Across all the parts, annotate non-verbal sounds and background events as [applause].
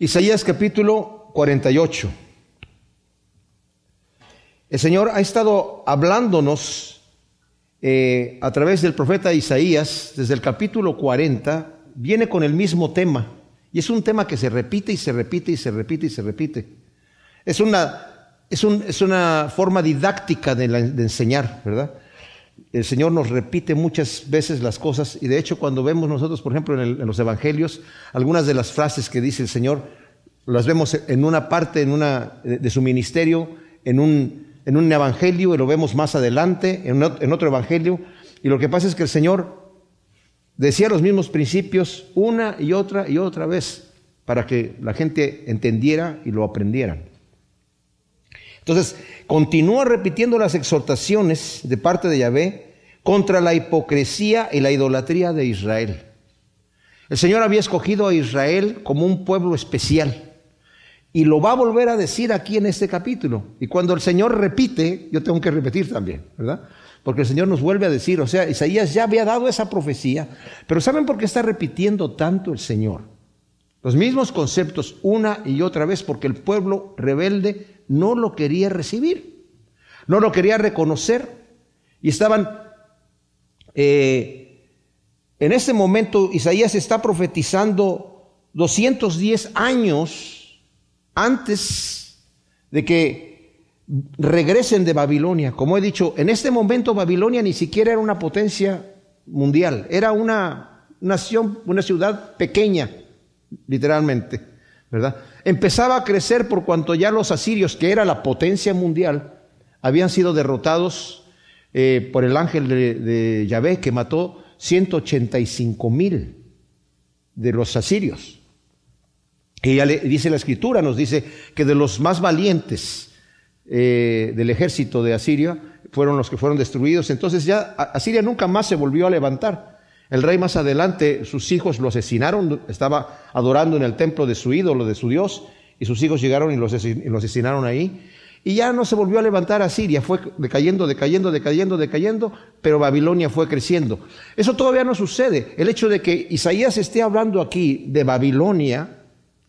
Isaías capítulo 48. El Señor ha estado hablándonos eh, a través del profeta Isaías desde el capítulo 40, viene con el mismo tema. Y es un tema que se repite y se repite y se repite y se repite. Es una, es un, es una forma didáctica de enseñar, ¿verdad? El Señor nos repite muchas veces las cosas y de hecho cuando vemos nosotros, por ejemplo, en, los Evangelios, algunas de las frases que dice el Señor, las vemos en una parte en una, eh, de su ministerio, en un, en un evangelio y lo vemos más adelante, en, en otro evangelio. Y lo que pasa es que el Señor decía los mismos principios una y otra y otra vez para que la gente entendiera y lo aprendieran. Entonces, continúa repitiendo las exhortaciones de parte de Yahvé contra la hipocresía y la idolatría de Israel. El Señor había escogido a Israel como un pueblo especial. Y lo va a volver a decir aquí en este capítulo. Y cuando el Señor repite, yo tengo que repetir también, ¿verdad? Porque el Señor nos vuelve a decir, o sea, Isaías ya había dado esa profecía, pero ¿saben por qué está repitiendo tanto el Señor? Los mismos conceptos una y otra vez, porque el pueblo rebelde no lo quería recibir, no lo quería reconocer y estaban... Eh, en ese momento Isaías está profetizando 210 años antes de que regresen de Babilonia. Como he dicho, en este momento Babilonia ni siquiera era una potencia mundial, era una nación, una ciudad pequeña, literalmente. Empezaba a crecer por cuanto ya los asirios, que era la potencia mundial, habían sido derrotados eh, por el ángel de, Yahvé que mató 185 mil de los asirios. Y ya le dice la escritura, nos dice que de los más valientes eh, del ejército de Asiria fueron los que fueron destruidos. Entonces ya Asiria nunca más se volvió a levantar. El rey más adelante, sus hijos lo asesinaron, estaba adorando en el templo de su ídolo, de su Dios, y sus hijos llegaron y lo asesinaron ahí. Y ya no se volvió a levantar a Siria, fue decayendo, decayendo, decayendo, decayendo, pero Babilonia fue creciendo. Eso todavía no sucede. El hecho de que Isaías esté hablando aquí de Babilonia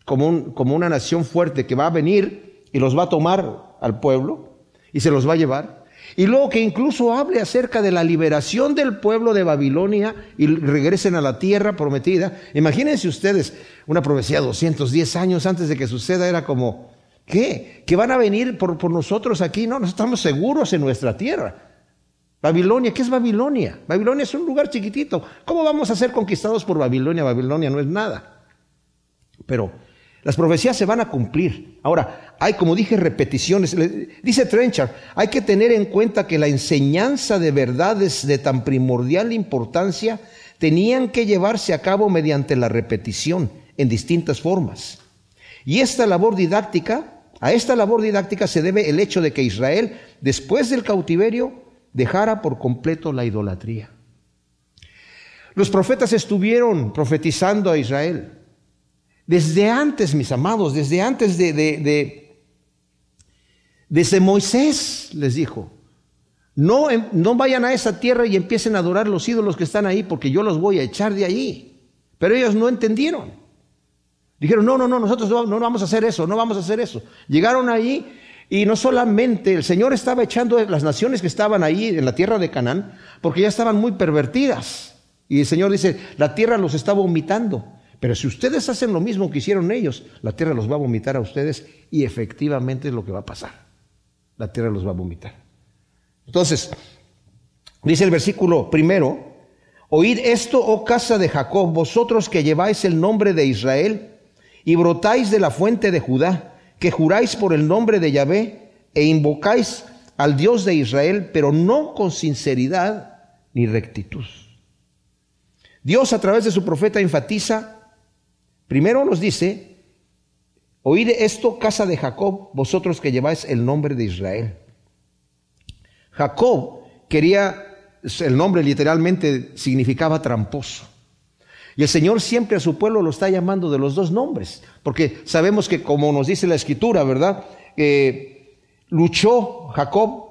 como, como una nación fuerte que va a venir y los va a tomar al pueblo y se los va a llevar, y luego que incluso hable acerca de la liberación del pueblo de Babilonia y regresen a la tierra prometida. Imagínense ustedes, una profecía 210 años antes de que suceda era como, ¿qué? ¿Que van a venir por, nosotros aquí? No, no estamos seguros en nuestra tierra. Babilonia, ¿qué es Babilonia? Babilonia es un lugar chiquitito. ¿Cómo vamos a ser conquistados por Babilonia? Babilonia no es nada. Pero las profecías se van a cumplir. Ahora, hay, como dije, repeticiones. Dice Trenchard, hay que tener en cuenta que la enseñanza de verdades de tan primordial importancia tenían que llevarse a cabo mediante la repetición en distintas formas. Y esta labor didáctica, a esta labor didáctica se debe el hecho de que Israel, después del cautiverio, dejara por completo la idolatría. Los profetas estuvieron profetizando a Israel desde antes, mis amados, desde antes de, desde Moisés les dijo, no, em, no vayan a esa tierra y empiecen a adorar los ídolos que están ahí porque yo los voy a echar de ahí. Pero ellos no entendieron. Dijeron, no, no, no, nosotros no, no vamos a hacer eso, no vamos a hacer eso. Llegaron ahí y no solamente el Señor estaba echando las naciones que estaban ahí en la tierra de Canaán, porque ya estaban muy pervertidas. Y el Señor dice, la tierra los estaba vomitando. Pero si ustedes hacen lo mismo que hicieron ellos, la tierra los va a vomitar a ustedes y efectivamente es lo que va a pasar. La tierra los va a vomitar. Entonces, dice el versículo primero, oíd esto, oh casa de Jacob, vosotros que lleváis el nombre de Israel y brotáis de la fuente de Judá, que juráis por el nombre de Yahvé e invocáis al Dios de Israel, pero no con sinceridad ni rectitud. Dios a través de su profeta enfatiza Primero nos dice, oíd esto, casa de Jacob, vosotros que lleváis el nombre de Israel. Jacob quería, el nombre literalmente significaba tramposo. Y el Señor siempre a su pueblo lo está llamando de los dos nombres, porque sabemos que como nos dice la escritura, ¿verdad? Eh, luchó Jacob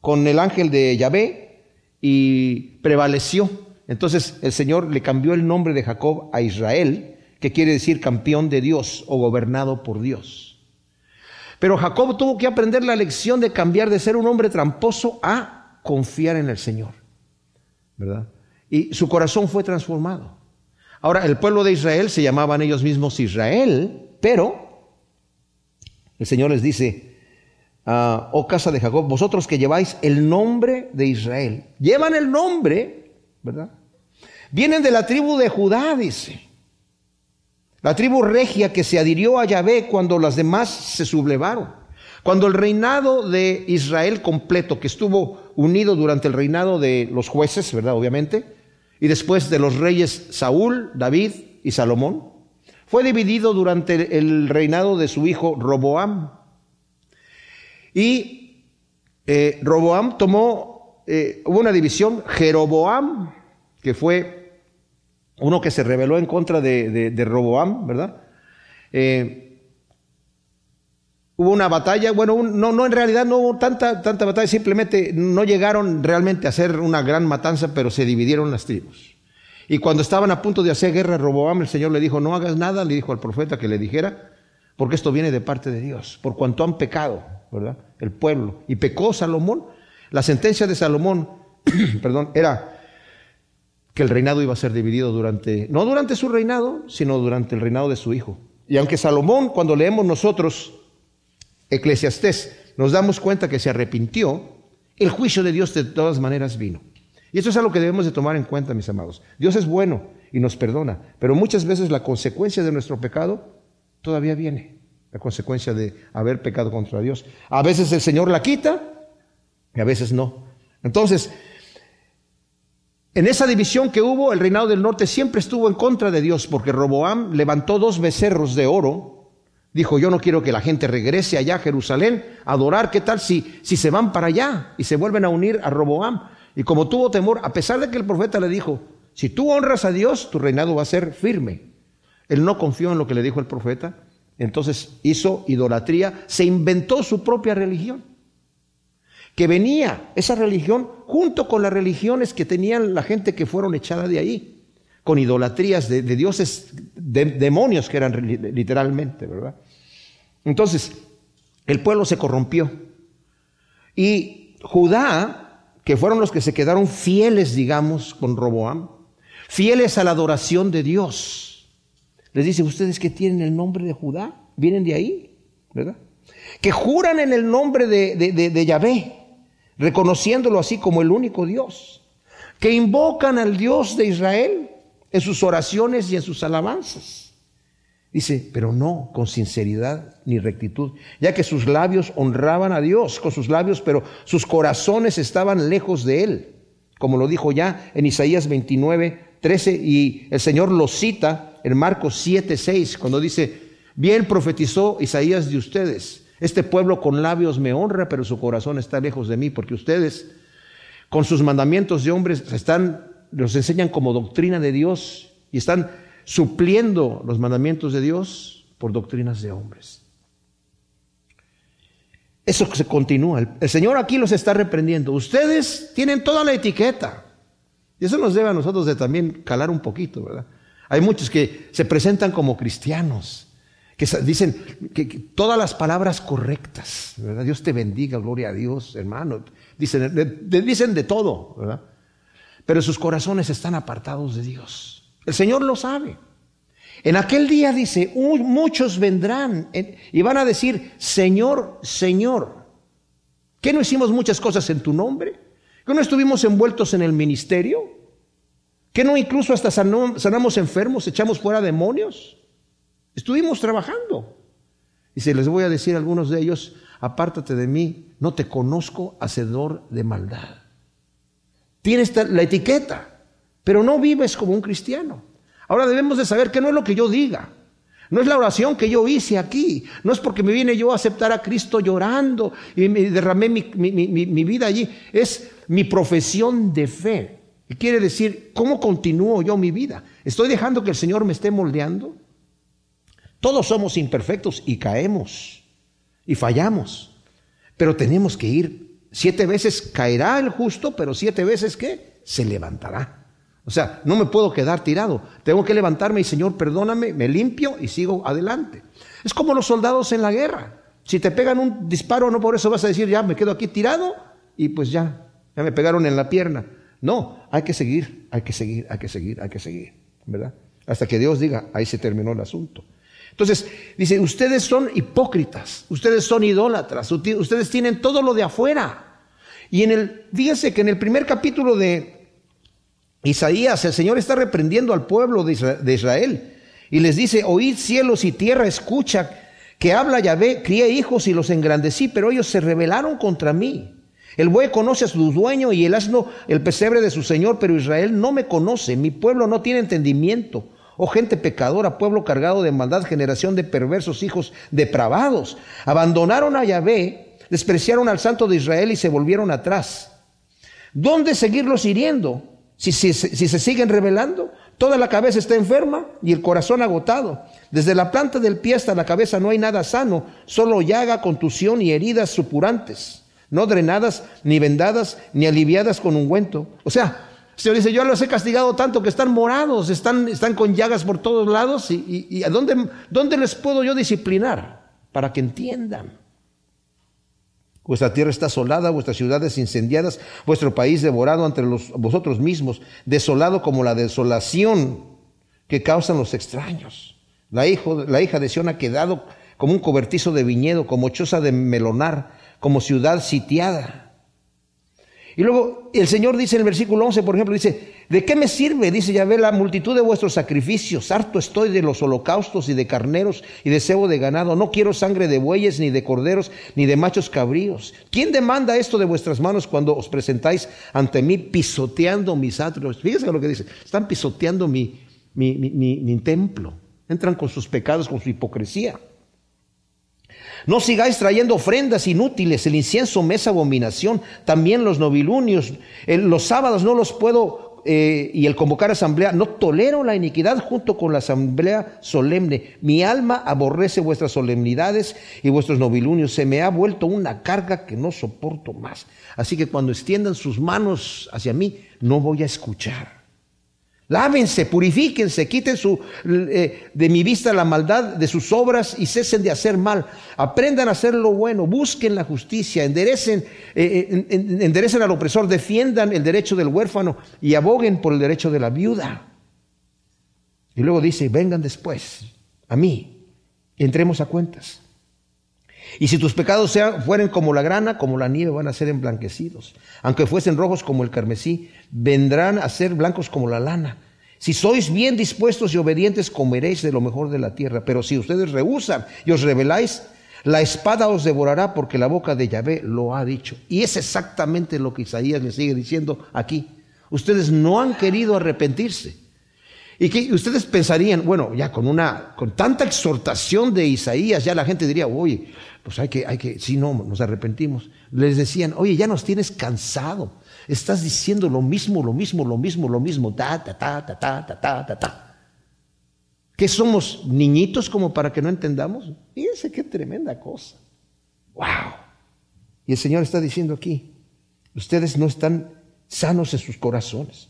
con el ángel de Yahvé y prevaleció. Entonces el Señor le cambió el nombre de Jacob a Israel que quiere decir campeón de Dios o gobernado por Dios. Pero Jacob tuvo que aprender la lección de cambiar de ser un hombre tramposo a confiar en el Señor. ¿Verdad? Y su corazón fue transformado. Ahora, el pueblo de Israel se llamaban ellos mismos Israel, pero el Señor les dice, ah, oh casa de Jacob, vosotros que lleváis el nombre de Israel, llevan el nombre, ¿verdad? Vienen de la tribu de Judá, dice. La tribu regia que se adhirió a Yahvé cuando las demás se sublevaron. Cuando el reinado de Israel completo, que estuvo unido durante el reinado de los jueces, ¿verdad? Obviamente, y después de los reyes Saúl, David y Salomón, fue dividido durante el reinado de su hijo Roboam. Y eh, Roboam tomó, eh, hubo una división, Jeroboam, que fue uno que se rebeló en contra de, Roboam, ¿verdad? Eh, hubo una batalla, bueno, no, no, en realidad no hubo tanta, tanta batalla, simplemente no llegaron realmente a hacer una gran matanza, pero se dividieron las tribus. Y cuando estaban a punto de hacer guerra, Roboam, el Señor le dijo, no hagas nada, le dijo al profeta que le dijera, porque esto viene de parte de Dios, por cuanto han pecado, ¿verdad? El pueblo. Y pecó Salomón. La sentencia de Salomón, [clears throat] perdón, era que el reinado iba a ser dividido durante, no durante su reinado, sino durante el reinado de su hijo. Y aunque Salomón, cuando leemos nosotros Eclesiastés, nos damos cuenta que se arrepintió, el juicio de Dios de todas maneras vino. Y eso es algo que debemos de tomar en cuenta, mis amados. Dios es bueno y nos perdona, pero muchas veces la consecuencia de nuestro pecado todavía viene. La consecuencia de haber pecado contra Dios. A veces el Señor la quita y a veces no. Entonces, en esa división que hubo, el reinado del norte siempre estuvo en contra de Dios, porque Roboam levantó dos becerros de oro. Dijo, yo no quiero que la gente regrese allá a Jerusalén a adorar, ¿qué tal si, si se van para allá y se vuelven a unir a Roboam? Y como tuvo temor, a pesar de que el profeta le dijo, si tú honras a Dios, tu reinado va a ser firme. Él no confió en lo que le dijo el profeta, entonces hizo idolatría, se inventó su propia religión que venía esa religión junto con las religiones que tenían la gente que fueron echada de ahí, con idolatrías de, dioses, de, demonios que eran literalmente, ¿verdad? Entonces, el pueblo se corrompió. Y Judá, que fueron los que se quedaron fieles, digamos, con Roboam, fieles a la adoración de Dios, les dice, ustedes que tienen el nombre de Judá, vienen de ahí, ¿verdad? Que juran en el nombre de, de, de Yahvé, reconociéndolo así como el único Dios, que invocan al Dios de Israel en sus oraciones y en sus alabanzas. Dice, pero no con sinceridad ni rectitud, ya que sus labios honraban a Dios con sus labios, pero sus corazones estaban lejos de Él, como lo dijo ya en Isaías 29, 13, y el Señor lo cita en Marcos 7, 6, cuando dice, bien profetizó Isaías de ustedes este pueblo con labios me honra, pero su corazón está lejos de mí, porque ustedes con sus mandamientos de hombres están, los enseñan como doctrina de Dios y están supliendo los mandamientos de Dios por doctrinas de hombres. Eso se continúa. El Señor aquí los está reprendiendo. Ustedes tienen toda la etiqueta. Y eso nos debe a nosotros de también calar un poquito, ¿verdad? Hay muchos que se presentan como cristianos, que dicen que, todas las palabras correctas, ¿verdad? Dios te bendiga, gloria a Dios, hermano. Dicen, dicen de todo, Pero sus corazones están apartados de Dios. El Señor lo sabe. En aquel día dice, muchos vendrán y van a decir, Señor, Señor, ¿qué no hicimos muchas cosas en tu nombre? ¿Que no estuvimos envueltos en el ministerio? ¿Que no incluso hasta sanamos enfermos, echamos fuera demonios? Estuvimos trabajando. Y se les voy a decir a algunos de ellos, apártate de mí, no te conozco, hacedor de maldad. Tienes la etiqueta, pero no vives como un cristiano. Ahora debemos de saber que no es lo que yo diga, no es la oración que yo hice aquí. No es porque me vine yo a aceptar a Cristo llorando y me derramé mi, mi, vida allí. Es mi profesión de fe. Y quiere decir, ¿cómo continúo yo mi vida? ¿Estoy dejando que el Señor me esté moldeando? Todos somos imperfectos y caemos y fallamos. Pero tenemos que ir. Siete veces caerá el justo, pero siete veces que se levantará. O sea, no me puedo quedar tirado. Tengo que levantarme y Señor, perdóname, me limpio y sigo adelante. Es como los soldados en la guerra. Si te pegan un disparo, no por eso vas a decir, ya me quedo aquí tirado y pues ya, ya me pegaron en la pierna. No, hay que seguir, hay que seguir, hay que seguir, hay que seguir, ¿verdad? Hasta que Dios diga, ahí se terminó el asunto. Entonces, dice, ustedes son hipócritas, ustedes son idólatras, ustedes tienen todo lo de afuera. Y en el, fíjense que en el primer capítulo de Isaías, el Señor está reprendiendo al pueblo de Israel y les dice, oíd cielos y tierra, escucha que habla Yahvé, crié hijos y los engrandecí, pero ellos se rebelaron contra mí. El buey conoce a su dueño y el asno el pesebre de su señor, pero Israel no me conoce, mi pueblo no tiene entendimiento. Oh gente pecadora, pueblo cargado de maldad, generación de perversos hijos depravados. Abandonaron a Yahvé, despreciaron al Santo de Israel y se volvieron atrás. ¿Dónde seguirlos hiriendo? Si, se siguen rebelando, toda la cabeza está enferma y el corazón agotado. Desde la planta del pie hasta la cabeza no hay nada sano, solo llaga, contusión y heridas supurantes, no drenadas, ni vendadas, ni aliviadas con ungüento. O sea, dice, yo los he castigado tanto que están morados, están, están con llagas por todos lados y, ¿a dónde, les puedo yo disciplinar para que entiendan? Vuestra tierra está asolada, vuestras ciudades incendiadas, vuestro país devorado entre vosotros mismos, desolado como la desolación que causan los extraños. La, la hija de Sion ha quedado como un cobertizo de viñedo, como choza de melonar, como ciudad sitiada. Y luego el Señor dice en el versículo 11, por ejemplo, dice, ¿de qué me sirve? Dice Yahvé, la multitud de vuestros sacrificios, harto estoy de los holocaustos y de carneros y de cebo de ganado, no quiero sangre de bueyes, ni de corderos, ni de machos cabríos. ¿Quién demanda esto de vuestras manos cuando os presentáis ante mí pisoteando mis atrios? Fíjense lo que dice, están pisoteando mi, mi, mi templo, entran con sus pecados, con su hipocresía. No sigáis trayendo ofrendas inútiles, el incienso me es abominación, también los novilunios, los sábados no los puedo, eh, y el convocar asamblea, no tolero la iniquidad junto con la asamblea solemne. Mi alma aborrece vuestras solemnidades y vuestros novilunios, se me ha vuelto una carga que no soporto más. Así que cuando extiendan sus manos hacia mí, no voy a escuchar. Lávense, purifíquense, quiten eh, de mi vista la maldad de sus obras y cesen de hacer mal. Aprendan a hacer lo bueno, busquen la justicia, enderecen, eh, eh, enderecen al opresor, defiendan el derecho del huérfano y aboguen por el derecho de la viuda. Y luego dice, vengan después a mí, entremos a cuentas. Y si tus pecados sean, fueren como la grana, como la nieve, van a ser emblanquecidos. Aunque fuesen rojos como el carmesí, vendrán a ser blancos como la lana. Si sois bien dispuestos y obedientes, comeréis de lo mejor de la tierra. Pero si ustedes rehusan y os rebeláis, la espada os devorará porque la boca de Yahvé lo ha dicho. Y es exactamente lo que Isaías le sigue diciendo aquí. Ustedes no han querido arrepentirse. Y que ustedes pensarían, bueno, ya con una, con tanta exhortación de Isaías, ya la gente diría, oye, pues hay que, hay que, si no, nos arrepentimos. Les decían, oye, ya nos tienes cansado, estás diciendo lo mismo, lo mismo, lo mismo, lo mismo, ta, ta, ta, ta, ta, ta, ta, ta. ta. ¿Que somos niñitos como para que no entendamos? Fíjense qué tremenda cosa. ¡Wow! Y el Señor está diciendo aquí, ustedes no están sanos en sus corazones.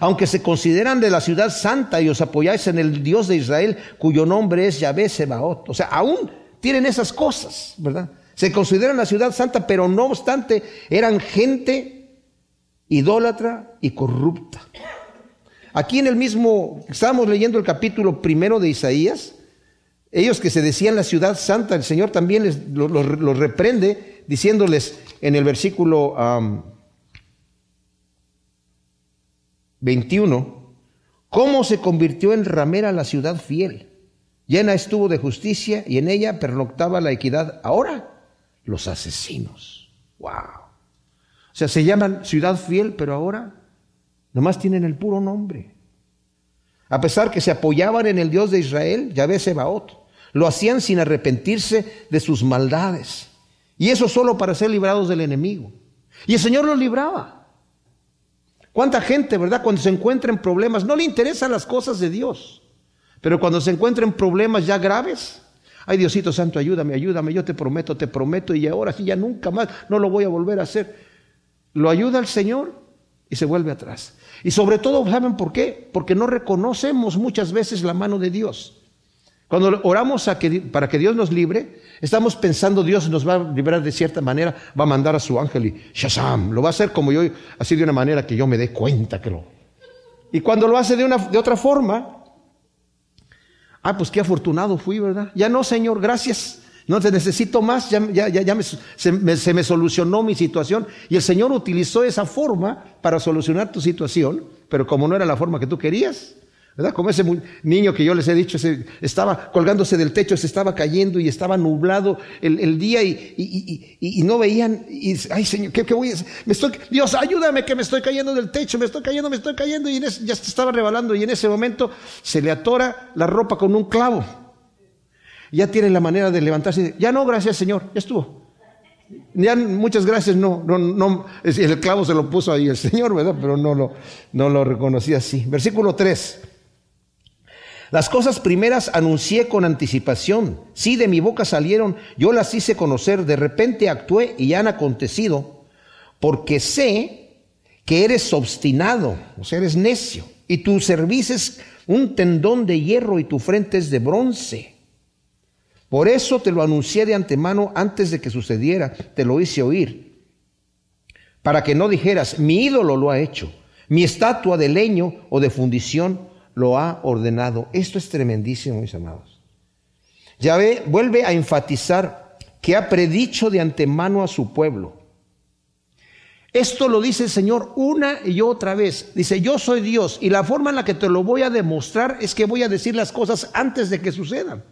Aunque se consideran de la ciudad santa y os apoyáis en el Dios de Israel, cuyo nombre es Yahvé Sebaot. O sea, aún tienen esas cosas, ¿verdad? Se consideran la ciudad santa, pero no obstante, eran gente idólatra y corrupta. Aquí en el mismo, estábamos leyendo el capítulo primero de Isaías, ellos que se decían la ciudad santa, el Señor también los, reprende diciéndoles en el versículo... 21, cómo se convirtió en ramera la ciudad fiel. Llena estuvo de justicia y en ella pernoctaba la equidad. Ahora, los asesinos. ¡Wow! O sea, se llaman ciudad fiel, pero ahora nomás tienen el puro nombre. A pesar que se apoyaban en el Dios de Israel, Yahvé Sebaot, lo hacían sin arrepentirse de sus maldades. Y eso solo para ser librados del enemigo. Y el Señor los libraba. ¿Cuánta gente, verdad? Cuando se encuentra en problemas, no le interesan las cosas de Dios. Pero cuando se encuentran problemas ya graves, ay Diosito Santo, ayúdame, ayúdame, yo te prometo, te prometo, y ahora sí, ya nunca más, no lo voy a volver a hacer. Lo ayuda el Señor y se vuelve atrás. Y sobre todo, ¿saben por qué? Porque no reconocemos muchas veces la mano de Dios. Cuando oramos para que Dios nos libre, estamos pensando Dios nos va a librar de cierta manera, va a mandar a su ángel y Shazam, lo va a hacer como yo, así de una manera que yo me dé cuenta que lo. Y cuando lo hace de, una, de otra forma, ah, pues qué afortunado fui, ¿verdad? Ya no, Señor, gracias. No te necesito más, ya, se me solucionó mi situación. Y el Señor utilizó esa forma para solucionar tu situación, pero como no era la forma que tú querías, como ese niño que yo les he dicho, estaba colgándose del techo, se estaba cayendo y estaba nublado el, día y, no veían. Y, ay, Señor, ¿qué, voy a Dios, ayúdame que me estoy cayendo del techo, me estoy cayendo, me estoy cayendo. Y ya se estaba rebalando. Y en ese momento se le atora la ropa con un clavo. Ya tiene la manera de levantarse ya no, gracias, Señor, ya estuvo. Ya, muchas gracias, no, no, no, el clavo se lo puso ahí el Señor, ¿verdad? Pero no lo, no lo reconocía así. Versículo 3. Las cosas primeras anuncié con anticipación. Sí, de mi boca salieron, yo las hice conocer, de repente actué y han acontecido, porque sé que eres obstinado, o sea, eres necio, y tu servicio es un tendón de hierro y tu frente es de bronce. Por eso te lo anuncié de antemano antes de que sucediera, te lo hice oír, para que no dijeras, mi ídolo lo ha hecho, mi estatua de leño o de fundición lo ha ordenado. Esto es tremendísimo, mis amados. Yahvé vuelve a enfatizar que ha predicho de antemano a su pueblo. Esto lo dice el Señor una y otra vez. Dice, yo soy Dios y la forma en la que te lo voy a demostrar es que voy a decir las cosas antes de que sucedan.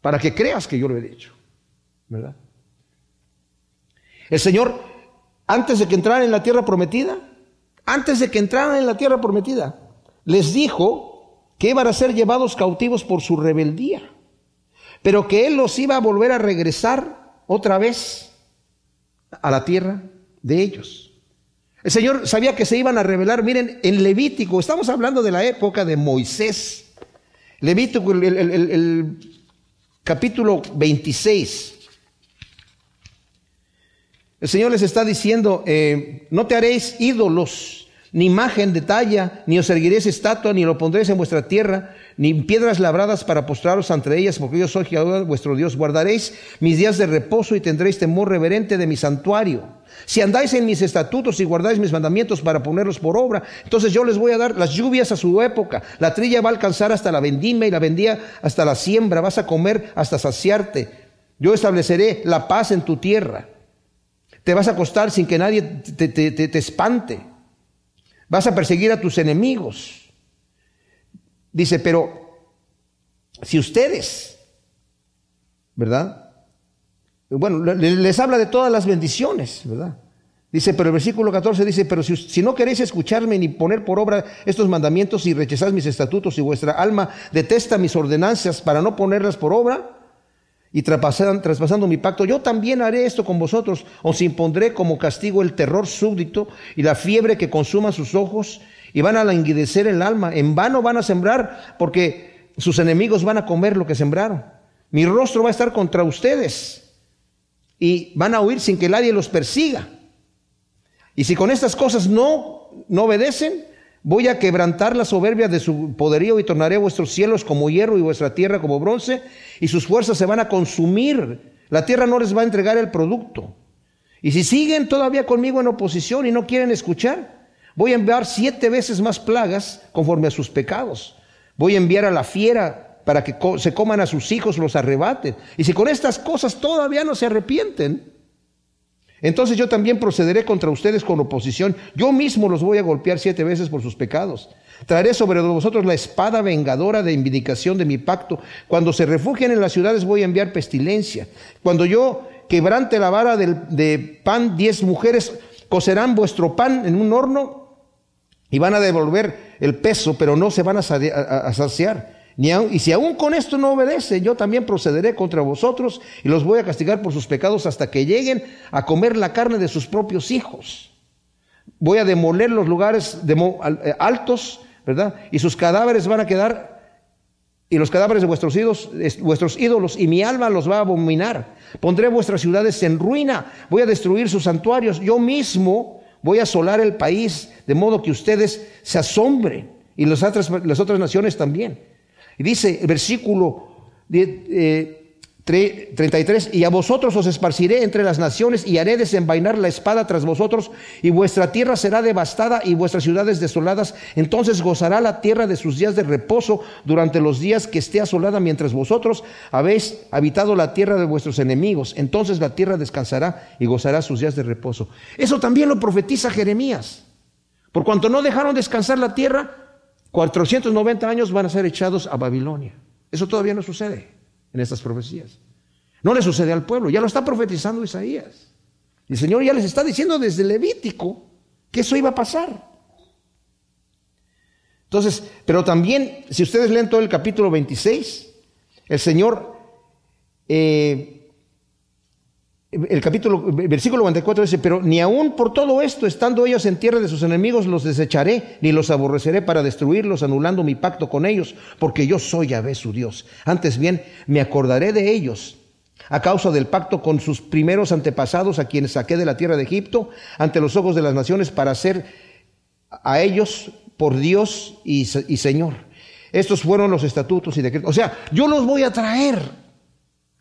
Para que creas que yo lo he dicho. ¿Verdad? El Señor, antes de que entraran en la tierra prometida, antes de que entraran en la tierra prometida, les dijo que iban a ser llevados cautivos por su rebeldía, pero que Él los iba a volver a regresar otra vez a la tierra de ellos. El Señor sabía que se iban a rebelar. Miren, en Levítico, estamos hablando de la época de Moisés. Levítico, el, capítulo 26. El Señor les está diciendo, eh, no te haréis ídolos ni imagen de talla, ni os erguiréis estatua, ni lo pondréis en vuestra tierra, ni piedras labradas para postraros entre ellas, porque yo soy Jehová vuestro Dios. Guardaréis mis días de reposo y tendréis temor reverente de mi santuario. Si andáis en mis estatutos y guardáis mis mandamientos para ponerlos por obra, entonces yo les voy a dar las lluvias a su época. La trilla va a alcanzar hasta la vendima y la vendía hasta la siembra. Vas a comer hasta saciarte. Yo estableceré la paz en tu tierra. Te vas a acostar sin que nadie te, te espante. Vas a perseguir a tus enemigos. Dice, pero si ustedes, ¿verdad? Bueno, les habla de todas las bendiciones, ¿verdad? Dice, pero el versículo 14 dice, pero si, no queréis escucharme ni poner por obra estos mandamientos y rechazar mis estatutos y vuestra alma detesta mis ordenanzas para no ponerlas por obra, y traspasando mi pacto, yo también haré esto con vosotros, os impondré como castigo el terror súbdito y la fiebre que consuma sus ojos, y van a languidecer el alma, en vano van a sembrar, porque sus enemigos van a comer lo que sembraron. Mi rostro va a estar contra ustedes, y van a huir sin que nadie los persiga. Y si con estas cosas no obedecen, Voy a quebrantar la soberbia de su poderío y tornaré vuestros cielos como hierro y vuestra tierra como bronce, y sus fuerzas se van a consumir. La tierra no les va a entregar el producto. Y si siguen todavía conmigo en oposición y no quieren escuchar, voy a enviar siete veces más plagas conforme a sus pecados. Voy a enviar a la fiera para que se coman a sus hijos, los arrebaten. Y si con estas cosas todavía no se arrepienten, entonces yo también procederé contra ustedes con oposición. Yo mismo los voy a golpear siete veces por sus pecados. Traeré sobre vosotros la espada vengadora de indicación de mi pacto. Cuando se refugien en las ciudades voy a enviar pestilencia. Cuando yo quebrante la vara de, de pan, diez mujeres cocerán vuestro pan en un horno y van a devolver el peso, pero no se van a saciar y si aún con esto no obedece yo también procederé contra vosotros y los voy a castigar por sus pecados hasta que lleguen a comer la carne de sus propios hijos. Voy a demoler los lugares eh, altos, ¿verdad? Y sus cadáveres van a quedar, y los cadáveres de vuestros ídolos, vuestros ídolos, y mi alma los va a abominar. Pondré vuestras ciudades en ruina, voy a destruir sus santuarios, yo mismo voy a asolar el país, de modo que ustedes se asombren, y las otras naciones también. Y dice el versículo 33, eh, y a vosotros os esparciré entre las naciones y haré desenvainar la espada tras vosotros y vuestra tierra será devastada y vuestras ciudades desoladas. Entonces gozará la tierra de sus días de reposo durante los días que esté asolada mientras vosotros habéis habitado la tierra de vuestros enemigos. Entonces la tierra descansará y gozará sus días de reposo. Eso también lo profetiza Jeremías. Por cuanto no dejaron descansar la tierra, 490 años van a ser echados a Babilonia. Eso todavía no sucede en estas profecías. No le sucede al pueblo, ya lo está profetizando Isaías. El Señor ya les está diciendo desde Levítico que eso iba a pasar. Entonces, pero también, si ustedes leen todo el capítulo 26, el Señor eh, el capítulo, versículo 94 dice, pero ni aun por todo esto, estando ellos en tierra de sus enemigos, los desecharé, ni los aborreceré para destruirlos, anulando mi pacto con ellos, porque yo soy Yahvé su Dios. Antes bien, me acordaré de ellos a causa del pacto con sus primeros antepasados, a quienes saqué de la tierra de Egipto, ante los ojos de las naciones, para ser a ellos por Dios y, y Señor. Estos fueron los estatutos y decretos. O sea, yo los voy a traer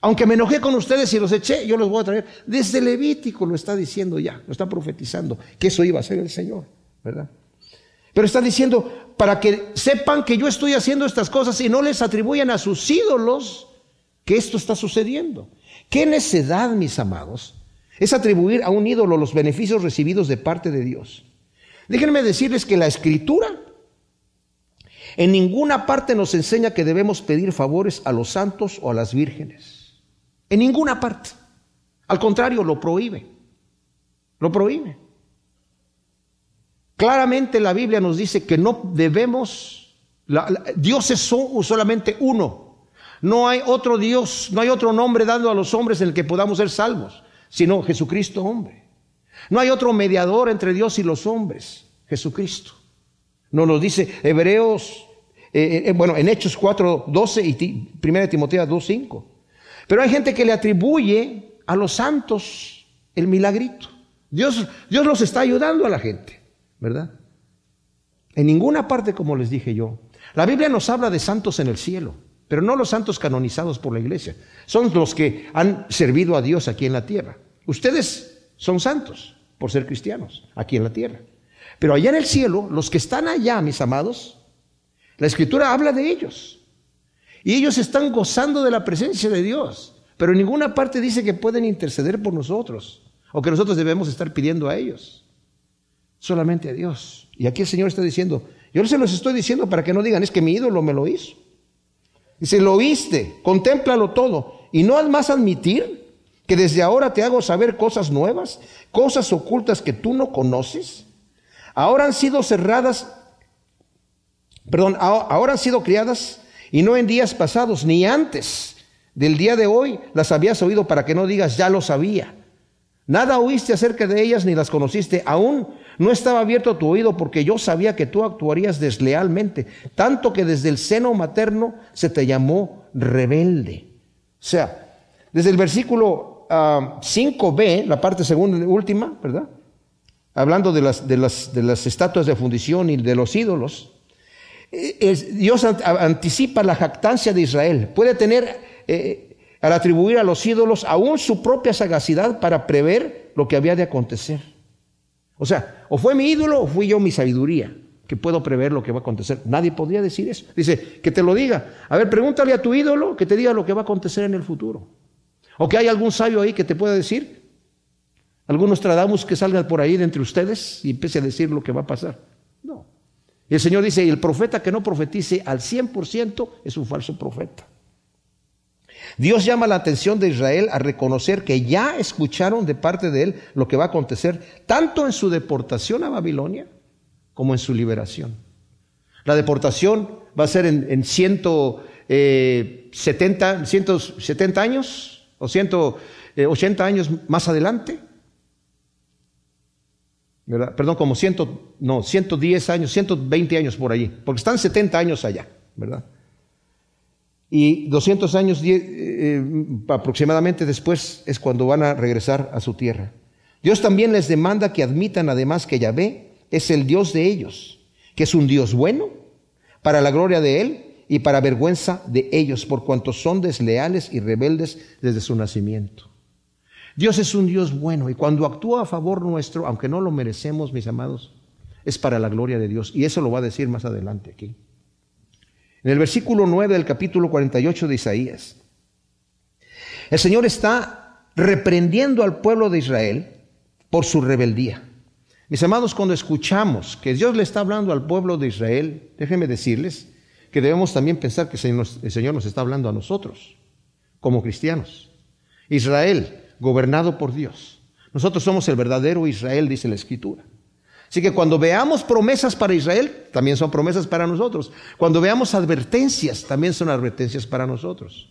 aunque me enojé con ustedes y los eché, yo los voy a traer. Desde Levítico lo está diciendo ya, lo está profetizando, que eso iba a ser el Señor, ¿verdad? Pero está diciendo, para que sepan que yo estoy haciendo estas cosas y no les atribuyan a sus ídolos que esto está sucediendo. Qué necedad, mis amados, es atribuir a un ídolo los beneficios recibidos de parte de Dios. Déjenme decirles que la escritura en ninguna parte nos enseña que debemos pedir favores a los santos o a las vírgenes. En ninguna parte. Al contrario, lo prohíbe. Lo prohíbe. Claramente la Biblia nos dice que no debemos, Dios es solamente uno. No hay otro Dios, no hay otro nombre dando a los hombres en el que podamos ser salvos, sino Jesucristo hombre. No hay otro mediador entre Dios y los hombres, Jesucristo. Nos lo dice Hebreos, eh, eh, bueno, en Hechos 4.12... y 1 Timoteo 2.5... Pero hay gente que le atribuye a los santos el milagrito. Dios, Dios los está ayudando a la gente, ¿verdad? En ninguna parte, como les dije yo. La Biblia nos habla de santos en el cielo, pero no los santos canonizados por la iglesia. Son los que han servido a Dios aquí en la tierra. Ustedes son santos por ser cristianos aquí en la tierra. Pero allá en el cielo, los que están allá, mis amados, la escritura habla de ellos. Y ellos están gozando de la presencia de Dios. Pero en ninguna parte dice que pueden interceder por nosotros o que nosotros debemos estar pidiendo a ellos. Solamente a Dios. Y aquí el Señor está diciendo, yo se los estoy diciendo para que no digan, es que mi ídolo me lo hizo. Dice, lo oíste, contémplalo todo. Y no has más admitir que desde ahora te hago saber cosas nuevas, cosas ocultas que tú no conoces. Ahora han sido cerradas, perdón, ahora han sido criadas y no en días pasados, ni antes del día de hoy las habías oído para que no digas, ya lo sabía. Nada oíste acerca de ellas ni las conociste aún. No estaba abierto tu oído porque yo sabía que tú actuarías deslealmente, tanto que desde el seno materno se te llamó rebelde. O sea, desde el versículo 5b, ah, la parte segunda y última, ¿verdad? Hablando de las, de, las, de las estatuas de fundición y de los ídolos, Dios anticipa la jactancia de Israel. Puede tener, eh, al atribuir a los ídolos, aún su propia sagacidad para prever lo que había de acontecer. O sea, o fue mi ídolo o fui yo mi sabiduría, que puedo prever lo que va a acontecer. Nadie podría decir eso. Dice, que te lo diga. A ver, pregúntale a tu ídolo que te diga lo que va a acontecer en el futuro. O que hay algún sabio ahí que te pueda decir. Algunos tradamus que salgan por ahí de entre ustedes y empiece a decir lo que va a pasar. No. Y el Señor dice, el profeta que no profetice al 100% es un falso profeta. Dios llama la atención de Israel a reconocer que ya escucharon de parte de él lo que va a acontecer, tanto en su deportación a Babilonia como en su liberación. La deportación va a ser en, en 170, 170 eh, años o 180 eh, años más adelante. Perdón, como no, 110 años, 120 años por allí, porque están 70 años allá, ¿verdad? Y 200 años eh, eh, aproximadamente después es cuando van a regresar a su tierra. Dios también les demanda que admitan además que Yahvé es el Dios de ellos, que es un Dios bueno para la gloria de Él y para vergüenza de ellos, por cuanto son desleales y rebeldes desde su nacimiento. Dios es un Dios bueno y cuando actúa a favor nuestro, aunque no lo merecemos, mis amados, es para la gloria de Dios. Y eso lo va a decir más adelante aquí. En el versículo 9 del capítulo 48 de Isaías, el Señor está reprendiendo al pueblo de Israel por su rebeldía. Mis amados, cuando escuchamos que Dios le está hablando al pueblo de Israel, déjenme decirles que debemos también pensar que el Señor nos está hablando a nosotros, como cristianos. Israel, gobernado por Dios. Nosotros somos el verdadero Israel, dice la Escritura. Así que cuando veamos promesas para Israel, también son promesas para nosotros. Cuando veamos advertencias, también son advertencias para nosotros.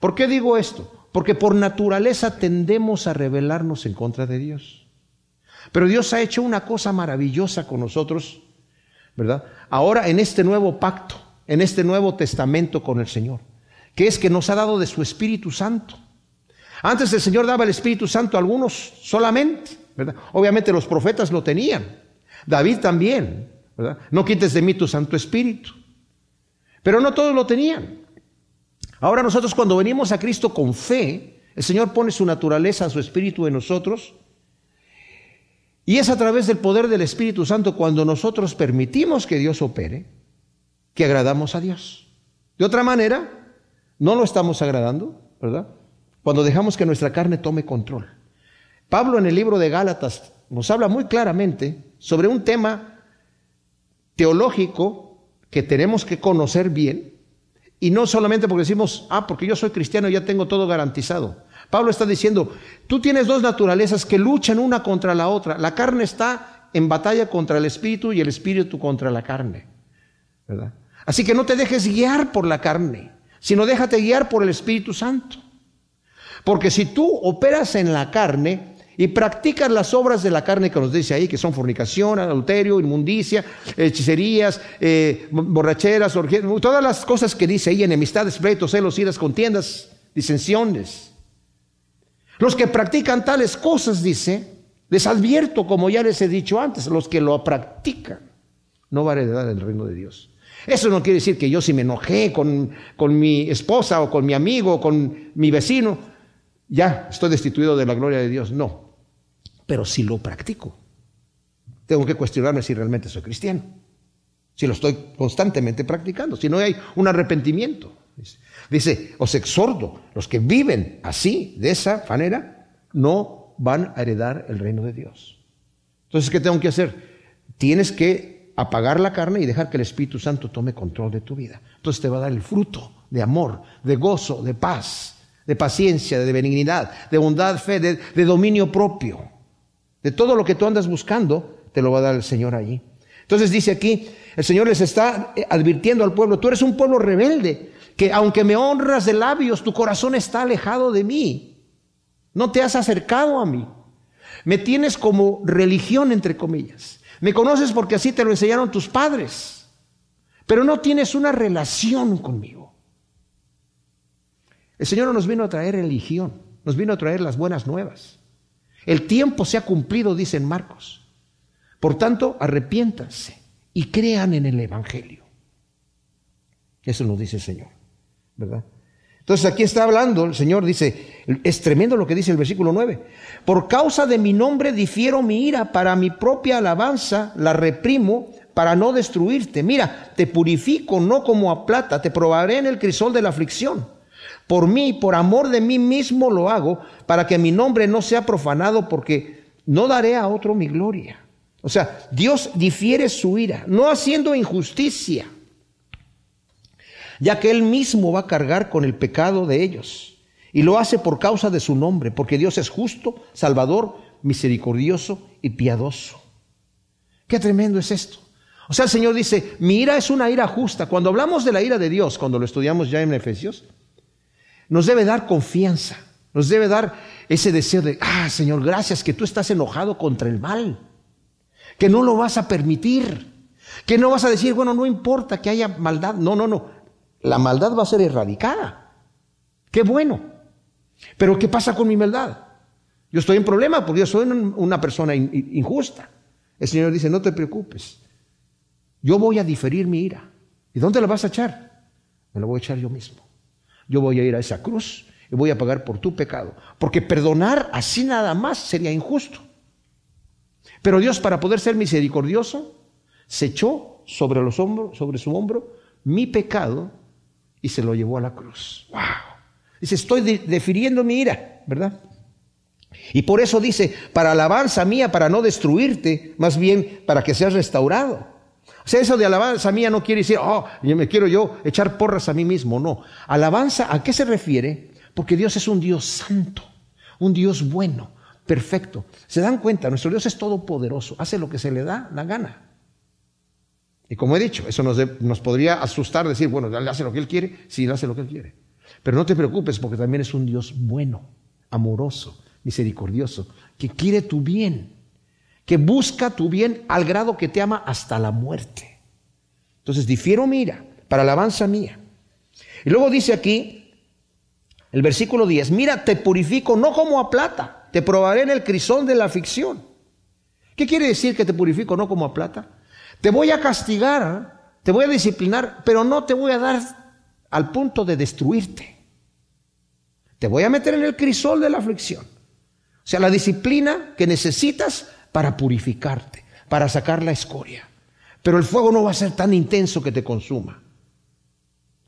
¿Por qué digo esto? Porque por naturaleza tendemos a rebelarnos en contra de Dios. Pero Dios ha hecho una cosa maravillosa con nosotros, ¿verdad? Ahora en este nuevo pacto, en este nuevo testamento con el Señor, que es que nos ha dado de su Espíritu Santo. Antes el Señor daba el Espíritu Santo a algunos solamente, ¿verdad? Obviamente los profetas lo tenían, David también, ¿verdad? No quites de mí tu Santo Espíritu. Pero no todos lo tenían. Ahora nosotros cuando venimos a Cristo con fe, el Señor pone su naturaleza, su Espíritu en nosotros. Y es a través del poder del Espíritu Santo cuando nosotros permitimos que Dios opere, que agradamos a Dios. De otra manera, no lo estamos agradando, ¿verdad? cuando dejamos que nuestra carne tome control. Pablo en el libro de Gálatas nos habla muy claramente sobre un tema teológico que tenemos que conocer bien y no solamente porque decimos, ah, porque yo soy cristiano y ya tengo todo garantizado. Pablo está diciendo, tú tienes dos naturalezas que luchan una contra la otra. La carne está en batalla contra el espíritu y el espíritu contra la carne. Así que no te dejes guiar por la carne, sino déjate guiar por el Espíritu Santo. Porque si tú operas en la carne y practicas las obras de la carne que nos dice ahí, que son fornicación, adulterio, inmundicia, hechicerías, eh, borracheras, todas las cosas que dice ahí, enemistades, pleitos, celos, iras, contiendas, disensiones. Los que practican tales cosas, dice, les advierto, como ya les he dicho antes, los que lo practican no van a heredar el reino de Dios. Eso no quiere decir que yo si me enojé con, con mi esposa o con mi amigo o con mi vecino, ya estoy destituido de la gloria de Dios. No, pero si lo practico, tengo que cuestionarme si realmente soy cristiano, si lo estoy constantemente practicando, si no hay un arrepentimiento. Dice, os exhorto, los que viven así, de esa manera, no van a heredar el reino de Dios. Entonces, ¿qué tengo que hacer? Tienes que apagar la carne y dejar que el Espíritu Santo tome control de tu vida. Entonces te va a dar el fruto de amor, de gozo, de paz, de paciencia, de benignidad, de bondad, fe, de, dominio propio. De todo lo que tú andas buscando, te lo va a dar el Señor allí. Entonces dice aquí, el Señor les está eh, advirtiendo al pueblo, tú eres un pueblo rebelde, que aunque me honras de labios, tu corazón está alejado de mí. No te has acercado a mí. Me tienes como religión, entre comillas. Me conoces porque así te lo enseñaron tus padres, pero no tienes una relación conmigo. El Señor no nos vino a traer religión, nos vino a traer las buenas nuevas. El tiempo se ha cumplido, dicen Marcos. Por tanto, arrepiéntanse y crean en el Evangelio. Eso nos dice el Señor, ¿verdad? Entonces aquí está hablando, el Señor dice, es tremendo lo que dice el versículo 9. Por causa de mi nombre difiero mi ira, para mi propia alabanza la reprimo, para no destruirte. Mira, te purifico no como a plata, te probaré en el crisol de la aflicción por mí, por amor de mí mismo lo hago, para que mi nombre no sea profanado, porque no daré a otro mi gloria. O sea, Dios difiere su ira, no haciendo injusticia, ya que Él mismo va a cargar con el pecado de ellos. Y lo hace por causa de su nombre, porque Dios es justo, salvador, misericordioso y piadoso. Qué tremendo es esto. O sea, el Señor dice, mi ira es una ira justa. Cuando hablamos de la ira de Dios, cuando lo estudiamos ya en Efesios, nos debe dar confianza, nos debe dar ese deseo de, ah, Señor, gracias que tú estás enojado contra el mal, que no lo vas a permitir, que no vas a decir, bueno, no importa que haya maldad, no, no, no, la maldad va a ser erradicada. Qué bueno. Pero ¿qué pasa con mi maldad? Yo estoy en problema porque yo soy una persona injusta. El Señor dice, no te preocupes, yo voy a diferir mi ira. ¿Y dónde la vas a echar? Me la voy a echar yo mismo yo voy a ir a esa cruz y voy a pagar por tu pecado. Porque perdonar así nada más sería injusto. Pero Dios, para poder ser misericordioso, se echó sobre, los hombros, sobre su hombro mi pecado y se lo llevó a la cruz. ¡Wow! Dice, estoy defiriendo mi ira, ¿verdad? Y por eso dice, para alabanza mía, para no destruirte, más bien para que seas restaurado. O sea, eso de alabanza mía no quiere decir, oh, me quiero yo echar porras a mí mismo, no. Alabanza, ¿a qué se refiere? Porque Dios es un Dios santo, un Dios bueno, perfecto. Se dan cuenta, nuestro Dios es todopoderoso, hace lo que se le da la gana. Y como he dicho, eso nos, nos podría asustar, decir, bueno, le hace lo que él quiere, sí, le hace lo que él quiere. Pero no te preocupes porque también es un Dios bueno, amoroso, misericordioso, que quiere tu bien que busca tu bien al grado que te ama hasta la muerte. Entonces difiero mira, para alabanza mía. Y luego dice aquí, el versículo 10, mira, te purifico no como a plata, te probaré en el crisol de la aflicción. ¿Qué quiere decir que te purifico no como a plata? Te voy a castigar, te voy a disciplinar, pero no te voy a dar al punto de destruirte. Te voy a meter en el crisol de la aflicción. O sea, la disciplina que necesitas para purificarte, para sacar la escoria. Pero el fuego no va a ser tan intenso que te consuma,